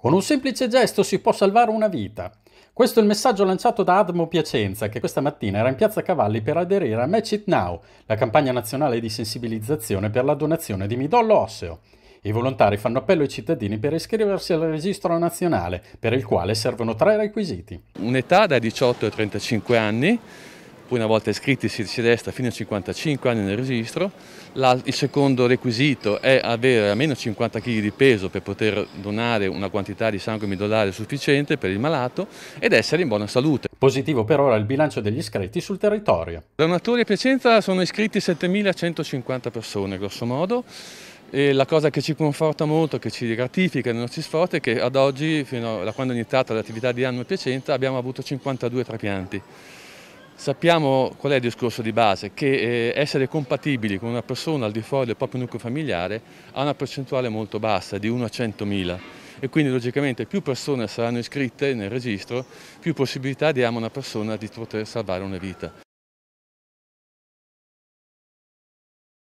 Con un semplice gesto si può salvare una vita. Questo è il messaggio lanciato da Admo Piacenza, che questa mattina era in Piazza Cavalli per aderire a Match It Now, la campagna nazionale di sensibilizzazione per la donazione di midollo osseo. I volontari fanno appello ai cittadini per iscriversi al registro nazionale, per il quale servono tre requisiti. Un'età da 18 ai 35 anni, poi una volta iscritti si, resta fino a 55 anni nel registro, il secondo requisito è avere almeno 50 kg di peso per poter donare una quantità di sangue midollare sufficiente per il malato ed essere in buona salute. Positivo per ora il bilancio degli iscritti sul territorio. Donatori a Piacenza sono iscritti 7.150 persone grossomodo. E la cosa che ci conforta molto, che ci gratifica nel nostro sforzo è che ad oggi, fino a quando è iniziata l'attività di Anno e Piacenza, abbiamo avuto 52 trapianti. Sappiamo qual è il discorso di base, che eh, essere compatibili con una persona al di fuori del proprio nucleo familiare ha una percentuale molto bassa, di 1 a 100.000 e quindi logicamente più persone saranno iscritte nel registro, più possibilità diamo a una persona di poter salvare una vita.